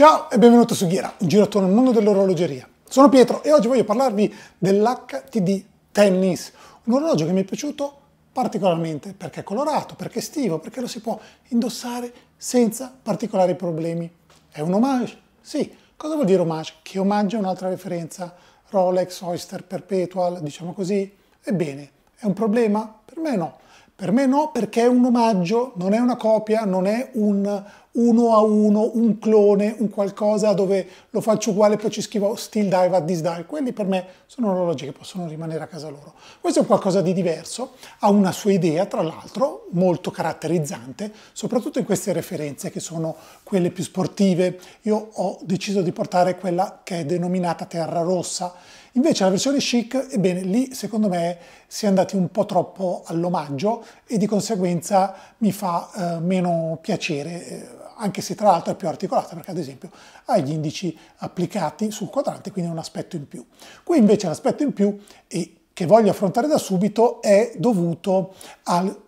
Ciao e benvenuto su Ghiera, un giro attorno al mondo dell'orologeria. Sono Pietro e oggi voglio parlarvi dell'HTD Tennis, un orologio che mi è piaciuto particolarmente perché è colorato, perché è estivo, perché lo si può indossare senza particolari problemi. È un omaggio? Sì. Cosa vuol dire omaggio? Che omaggio è un'altra referenza, Rolex, Oyster, Perpetual, diciamo così? Ebbene, è un problema? Per me no. Per me no perché è un omaggio, non è una copia, non è un, uno a uno, un clone, un qualcosa dove lo faccio uguale e poi ci scrivo still dive this disdive. Quelli per me sono orologi che possono rimanere a casa loro. Questo è qualcosa di diverso, ha una sua idea, tra l'altro, molto caratterizzante, soprattutto in queste referenze che sono quelle più sportive. Io ho deciso di portare quella che è denominata Terra Rossa, Invece la versione chic, ebbene, lì secondo me si è andati un po' troppo all'omaggio e di conseguenza mi fa eh, meno piacere eh, anche se tra l'altro è più articolata perché ad esempio ha gli indici applicati sul quadrante, quindi è un aspetto in più. Qui invece l'aspetto in più e che voglio affrontare da subito è dovuto al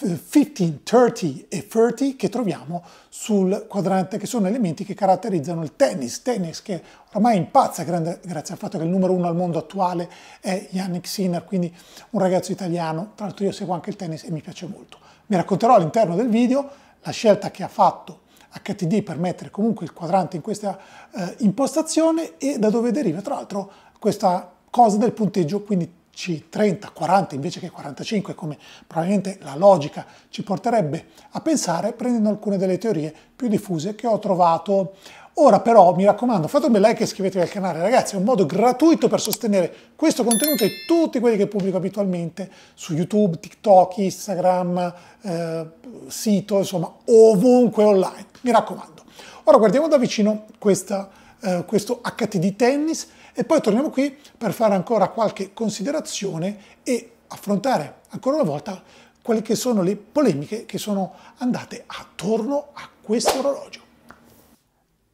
15, 30 e 30 che troviamo sul quadrante, che sono elementi che caratterizzano il tennis. Tennis che ormai impazza grande, grazie al fatto che il numero uno al mondo attuale è Yannick Sinner, quindi un ragazzo italiano. Tra l'altro io seguo anche il tennis e mi piace molto. Mi racconterò all'interno del video la scelta che ha fatto HTD per mettere comunque il quadrante in questa eh, impostazione e da dove deriva tra l'altro questa cosa del punteggio, quindi C30, 40 invece che 45, come probabilmente la logica ci porterebbe a pensare, prendendo alcune delle teorie più diffuse che ho trovato Ora però, mi raccomando, fate un bel like e iscrivetevi al canale. Ragazzi, è un modo gratuito per sostenere questo contenuto e tutti quelli che pubblico abitualmente su YouTube, TikTok, Instagram, eh, sito, insomma, ovunque online. Mi raccomando. Ora guardiamo da vicino questa, eh, questo HTD Tennis e poi torniamo qui per fare ancora qualche considerazione e affrontare ancora una volta quelle che sono le polemiche che sono andate attorno a questo orologio.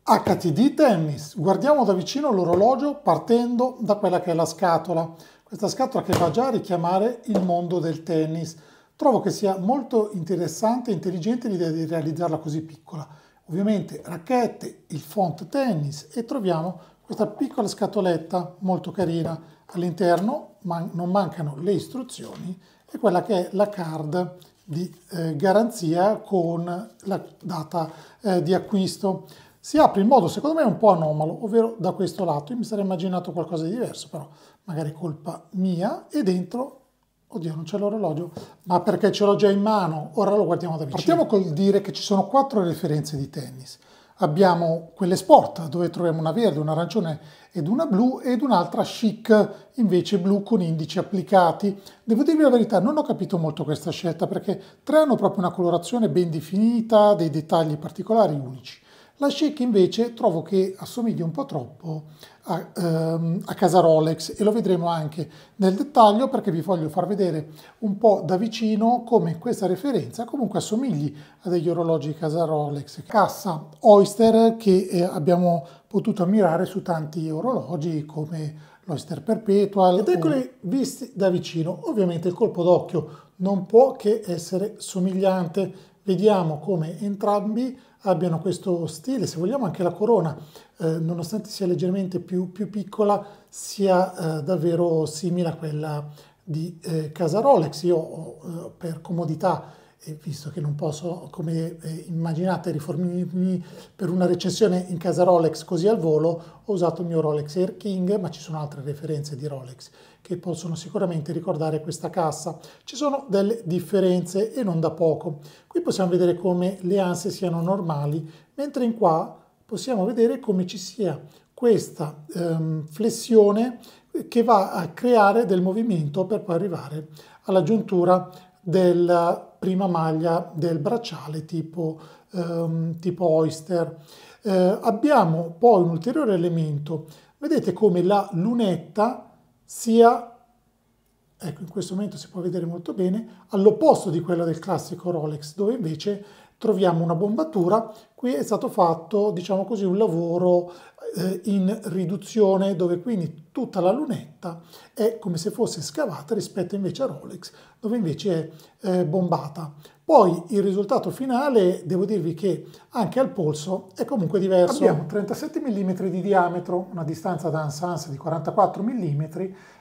HTD Tennis, guardiamo da vicino l'orologio partendo da quella che è la scatola, questa scatola che va già a richiamare il mondo del tennis. Trovo che sia molto interessante e intelligente l'idea di realizzarla così piccola. Ovviamente racchette, il font tennis e troviamo questa piccola scatoletta molto carina. All'interno man non mancano le istruzioni e quella che è la card di eh, garanzia con la data eh, di acquisto si apre in modo secondo me un po' anomalo, ovvero da questo lato. Io mi sarei immaginato qualcosa di diverso, però magari colpa mia e dentro, oddio non c'è l'orologio, ma perché ce l'ho già in mano, ora lo guardiamo da vicino. Partiamo col dire che ci sono quattro referenze di tennis. Abbiamo quelle sport dove troviamo una verde, una arancione ed una blu ed un'altra chic invece blu con indici applicati. Devo dirvi la verità, non ho capito molto questa scelta perché tre hanno proprio una colorazione ben definita, dei dettagli particolari unici la Shake invece trovo che assomigli un po' troppo a, ehm, a Casa Rolex e lo vedremo anche nel dettaglio perché vi voglio far vedere un po' da vicino come questa referenza comunque assomigli a degli orologi Casa Rolex. Cassa Oyster che eh, abbiamo potuto ammirare su tanti orologi come l'Oyster Perpetual. Ed eccoli visti da vicino. Ovviamente il colpo d'occhio non può che essere somigliante. Vediamo come entrambi abbiano questo stile, se vogliamo anche la corona, eh, nonostante sia leggermente più, più piccola, sia eh, davvero simile a quella di eh, casa Rolex. Io eh, per comodità visto che non posso, come eh, immaginate, riformirmi per una recensione in casa Rolex così al volo, ho usato il mio Rolex Air King, ma ci sono altre referenze di Rolex che possono sicuramente ricordare questa cassa. Ci sono delle differenze e non da poco. Qui possiamo vedere come le anse siano normali, mentre in qua possiamo vedere come ci sia questa ehm, flessione che va a creare del movimento per poi arrivare alla giuntura del prima maglia del bracciale tipo, ehm, tipo Oyster. Eh, abbiamo poi un ulteriore elemento, vedete come la lunetta sia, ecco in questo momento si può vedere molto bene, all'opposto di quella del classico Rolex, dove invece troviamo una bombatura. Qui è stato fatto, diciamo così, un lavoro eh, in riduzione dove quindi tutta la lunetta è come se fosse scavata rispetto invece a Rolex dove invece è eh, bombata. Poi il risultato finale, devo dirvi che anche al polso è comunque diverso. Abbiamo 37 mm di diametro, una distanza da Ansans di 44 mm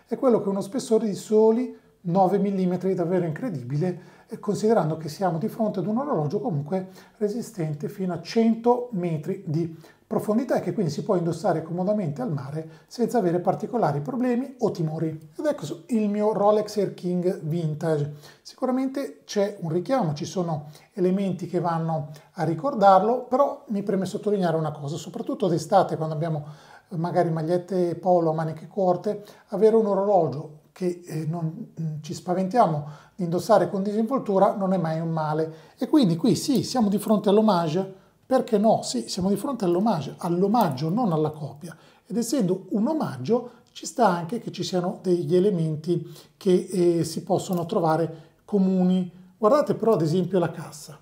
e quello che è uno spessore di soli 9 mm davvero incredibile considerando che siamo di fronte ad un orologio comunque resistente fino a 100 metri di profondità e che quindi si può indossare comodamente al mare senza avere particolari problemi o timori. Ed ecco il mio Rolex Air King Vintage. Sicuramente c'è un richiamo, ci sono elementi che vanno a ricordarlo, però mi preme sottolineare una cosa, soprattutto d'estate quando abbiamo magari magliette polo a maniche corte, avere un orologio che eh, non mm, ci spaventiamo di indossare con disinvoltura non è mai un male. E quindi qui sì, siamo di fronte all'omage, perché no? Sì, siamo di fronte all'omage, all'omaggio, non alla copia. Ed essendo un omaggio ci sta anche che ci siano degli elementi che eh, si possono trovare comuni. Guardate però ad esempio la cassa,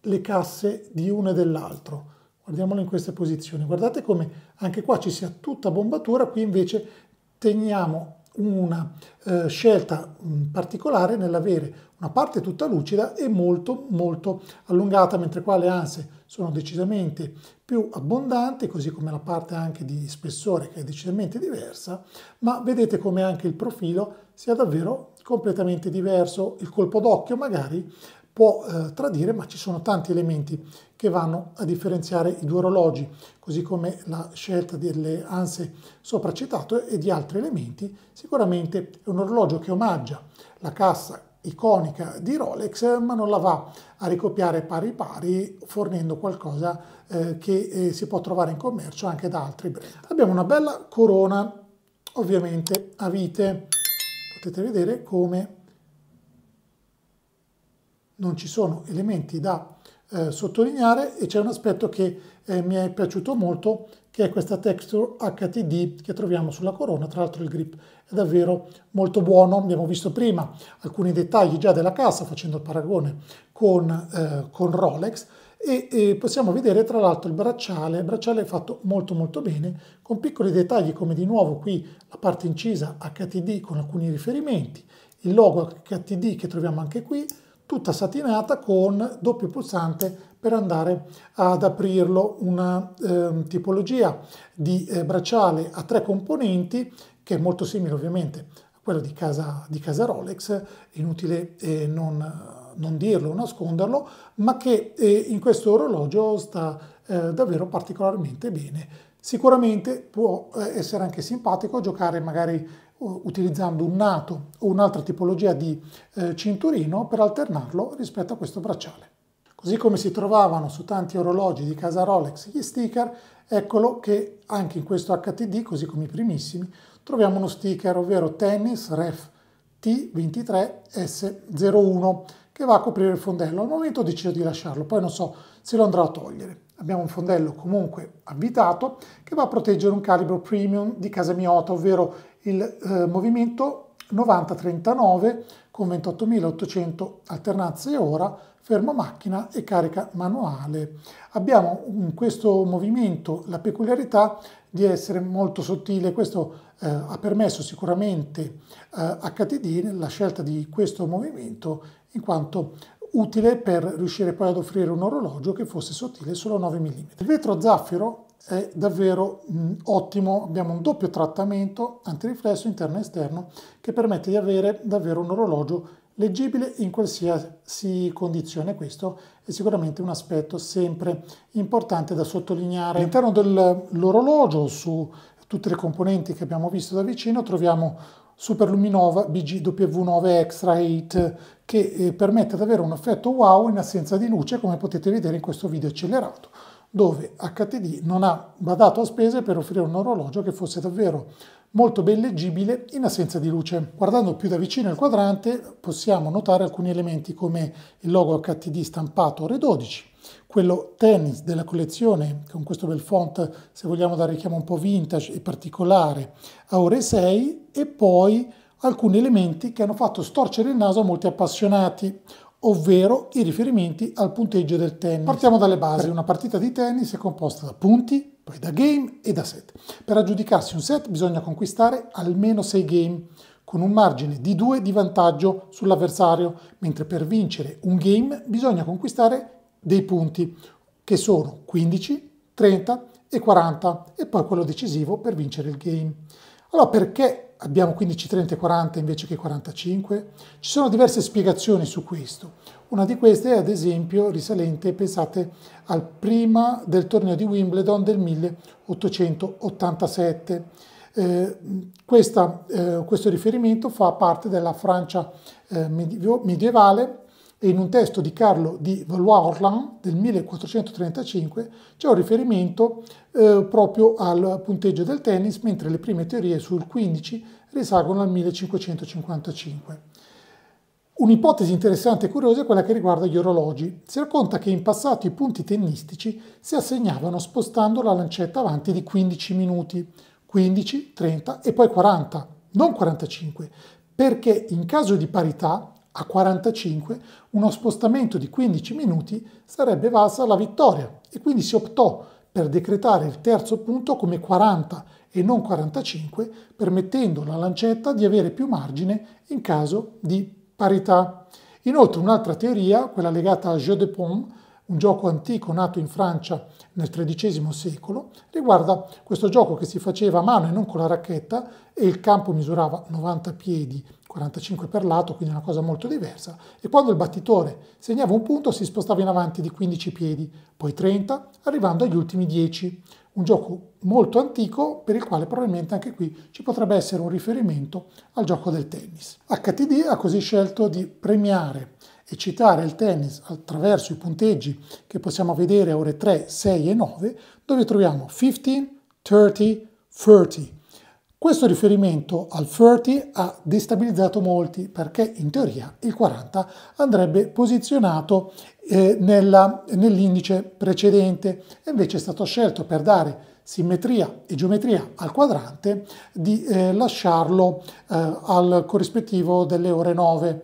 le casse di uno e dell'altro. Guardiamolo in queste posizioni. Guardate come anche qua ci sia tutta bombatura, qui invece teniamo una eh, scelta mh, mm, particolare nell'avere una parte tutta lucida e molto molto allungata, mentre qua le anse sono decisamente più abbondanti, così come la parte anche di spessore che è decisamente diversa, ma vedete come anche il profilo sia davvero completamente diverso, il colpo d'occhio magari può eh, tradire, ma ci sono tanti elementi che vanno a differenziare i due orologi, così come la scelta delle anse sopracitato e di altri elementi. Sicuramente è un orologio che omaggia la cassa iconica di Rolex, ma non la va a ricopiare pari pari, fornendo qualcosa eh, che eh, si può trovare in commercio anche da altri brand. Abbiamo una bella corona, ovviamente a vite, potete vedere come non ci sono elementi da eh, sottolineare e c'è un aspetto che eh, mi è piaciuto molto che è questa texture HTD che troviamo sulla corona, tra l'altro il grip è davvero molto buono, abbiamo visto prima alcuni dettagli già della cassa facendo il paragone con, eh, con Rolex e, e, possiamo vedere tra l'altro il bracciale, il bracciale è fatto molto molto bene con piccoli dettagli come di nuovo qui la parte incisa HTD con alcuni riferimenti, il logo HTD che troviamo anche qui, tutta satinata con doppio pulsante per andare ad aprirlo, una eh, tipologia di eh, bracciale a tre componenti che è molto simile ovviamente a quello di casa, di casa Rolex, inutile eh, non, non, dirlo, nasconderlo, ma che eh, in questo orologio sta eh, davvero particolarmente bene Sicuramente può eh, essere anche simpatico giocare magari eh, utilizzando un nato o un'altra tipologia di eh, cinturino per alternarlo rispetto a questo bracciale. Così come si trovavano su tanti orologi di casa Rolex gli sticker, eccolo che anche in questo HTD, così come i primissimi, troviamo uno sticker, ovvero Tennis Ref T23S01, che va a coprire il fondello. Al momento ho deciso di lasciarlo, poi non so se lo andrò a togliere. Abbiamo un fondello comunque abitato che va a proteggere un calibro premium di casa Miota, ovvero il eh, movimento 9039 con 28.800 alternanze ora, fermo macchina e carica manuale. Abbiamo in questo movimento la peculiarità di essere molto sottile, questo eh, ha permesso sicuramente eh, a Catedine la scelta di questo movimento in quanto utile per riuscire poi ad offrire un orologio che fosse sottile solo 9 mm. Il vetro zaffiro è davvero mh, mm, ottimo, abbiamo un doppio trattamento antiriflesso interno e esterno che permette di avere davvero un orologio leggibile in qualsiasi condizione. Questo è sicuramente un aspetto sempre importante da sottolineare. All'interno dell'orologio, su tutte le componenti che abbiamo visto da vicino, troviamo superluminova BGW9 Extra 8 che eh, permette di avere un effetto wow in assenza di luce come potete vedere in questo video accelerato dove HTD non ha badato a spese per offrire un orologio che fosse davvero molto ben leggibile in assenza di luce. Guardando più da vicino il quadrante possiamo notare alcuni elementi come il logo HTD stampato ore 12 quello tennis della collezione con questo bel font se vogliamo dare richiamo un po' vintage e particolare a ore 6 e poi alcuni elementi che hanno fatto storcere il naso a molti appassionati ovvero i riferimenti al punteggio del tennis. Partiamo dalle basi, una partita di tennis è composta da punti, poi da game e da set. Per aggiudicarsi un set bisogna conquistare almeno 6 game, con un margine di 2 di vantaggio sull'avversario, mentre per vincere un game bisogna conquistare dei punti, che sono 15, 30 e 40, e poi quello decisivo per vincere il game. Allora perché abbiamo 15, 30 e 40 invece che 45? Ci sono diverse spiegazioni su questo. Una di queste è ad esempio risalente, pensate, al prima del torneo di Wimbledon del 1887. Eh, questa, eh, questo riferimento fa parte della Francia eh, medievale e in un testo di Carlo di Valois-Orlan del 1435 c'è un riferimento eh, proprio al punteggio del tennis, mentre le prime teorie sul 15 risalgono al 1555. Un'ipotesi interessante e curiosa è quella che riguarda gli orologi. Si racconta che in passato i punti tennistici si assegnavano spostando la lancetta avanti di 15 minuti, 15, 30 e poi 40, non 45, perché in caso di parità a 45 uno spostamento di 15 minuti sarebbe valsa la vittoria e quindi si optò per decretare il terzo punto come 40 e non 45, permettendo alla lancetta di avere più margine in caso di parità parità. Inoltre un'altra teoria, quella legata a Jeu de Paume, un gioco antico nato in Francia nel XIII secolo, riguarda questo gioco che si faceva a mano e non con la racchetta e il campo misurava 90 piedi, 45 per lato, quindi una cosa molto diversa, e quando il battitore segnava un punto si spostava in avanti di 15 piedi, poi 30, arrivando agli ultimi 10 un gioco molto antico per il quale probabilmente anche qui ci potrebbe essere un riferimento al gioco del tennis. HTD ha così scelto di premiare e citare il tennis attraverso i punteggi che possiamo vedere a ore 3, 6 e 9, dove troviamo 15, 30, 30 questo riferimento al 30 ha destabilizzato molti perché in teoria il 40 andrebbe posizionato eh, nell'indice precedente e invece è stato scelto per dare simmetria e geometria al quadrante di eh, lasciarlo eh, al corrispettivo delle ore 9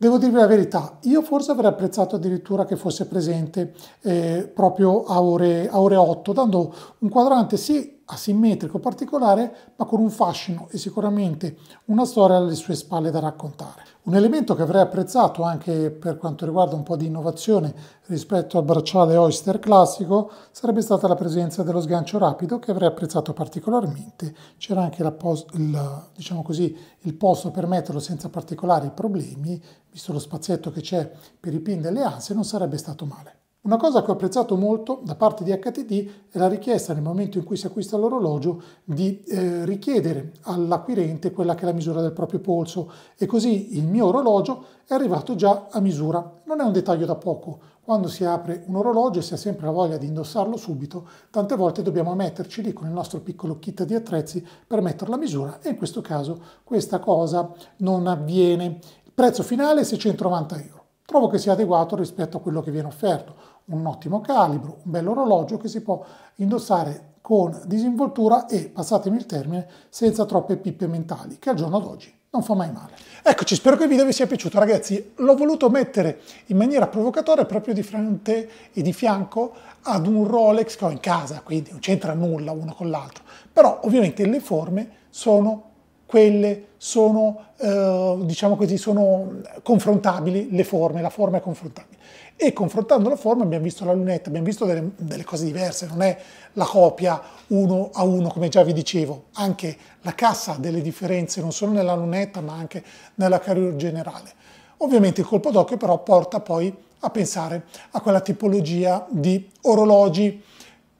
Devo dirvi la verità, io forse avrei apprezzato addirittura che fosse presente eh, proprio a ore, a ore 8, dando un quadrante sì asimmetrico, particolare, ma con un fascino e sicuramente una storia alle sue spalle da raccontare. Un elemento che avrei apprezzato anche per quanto riguarda un po' di innovazione rispetto al bracciale Oyster classico sarebbe stata la presenza dello sgancio rapido che avrei apprezzato particolarmente. C'era anche la, il, diciamo così, il posto per metterlo senza particolari problemi, visto lo spazietto che c'è per i pin delle anse, non sarebbe stato male. Una cosa che ho apprezzato molto da parte di HTD è la richiesta nel momento in cui si acquista l'orologio di eh, richiedere all'acquirente quella che è la misura del proprio polso e così il mio orologio è arrivato già a misura. Non è un dettaglio da poco, quando si apre un orologio e si ha sempre la voglia di indossarlo subito, tante volte dobbiamo metterci lì con il nostro piccolo kit di attrezzi per metterlo a misura e in questo caso questa cosa non avviene. Il prezzo finale è 690 euro trovo che sia adeguato rispetto a quello che viene offerto. Un ottimo calibro, un bell'orologio che si può indossare con disinvoltura e, passatemi il termine, senza troppe pippe mentali, che al giorno d'oggi non fa mai male. Eccoci, spero che il video vi sia piaciuto ragazzi, l'ho voluto mettere in maniera provocatoria proprio di fronte e di fianco ad un Rolex che ho in casa, quindi non c'entra nulla uno con l'altro, però ovviamente le forme sono quelle sono, eh, diciamo così, sono confrontabili le forme, la forma è confrontabile. E confrontando la forma abbiamo visto la lunetta, abbiamo visto delle, delle cose diverse, non è la copia uno a uno, come già vi dicevo, anche la cassa ha delle differenze, non solo nella lunetta, ma anche nella carriera generale. Ovviamente il colpo d'occhio però porta poi a pensare a quella tipologia di orologi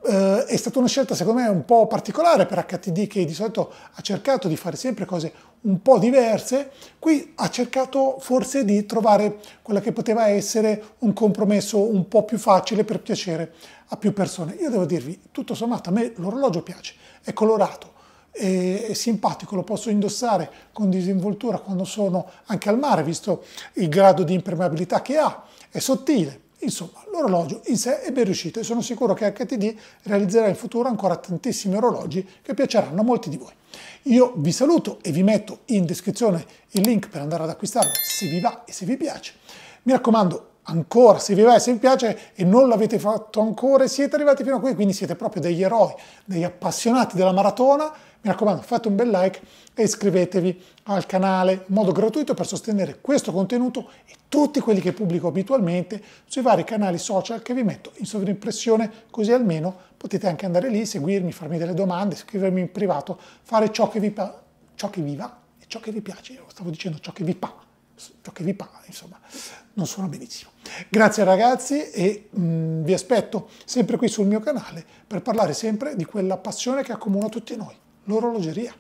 eh, è stata una scelta secondo me un po' particolare per HTD che di solito ha cercato di fare sempre cose un po' diverse, qui ha cercato forse di trovare quella che poteva essere un compromesso un po' più facile per piacere a più persone. Io devo dirvi, tutto sommato a me l'orologio piace, è colorato, è simpatico, lo posso indossare con disinvoltura quando sono anche al mare, visto il grado di impermeabilità che ha, è sottile Insomma, l'orologio in sé è ben riuscito e sono sicuro che HTD realizzerà in futuro ancora tantissimi orologi che piaceranno a molti di voi. Io vi saluto e vi metto in descrizione il link per andare ad acquistarlo se vi va e se vi piace. Mi raccomando, ancora, se vi va e se vi piace e non l'avete fatto ancora e siete arrivati fino a qui, quindi siete proprio degli eroi, degli appassionati della maratona, mi raccomando fate un bel like e iscrivetevi al canale in modo gratuito per sostenere questo contenuto e tutti quelli che pubblico abitualmente sui vari canali social che vi metto in sovrimpressione, così almeno potete anche andare lì, seguirmi, farmi delle domande, scrivermi in privato, fare ciò che vi, ciò che vi va e ciò che vi piace, Io stavo dicendo ciò che vi pa, ciò che vi pa, insomma, non suona benissimo. Grazie ragazzi e mm, vi aspetto sempre qui sul mio canale per parlare sempre di quella passione che accomuna tutti noi, l'orologeria.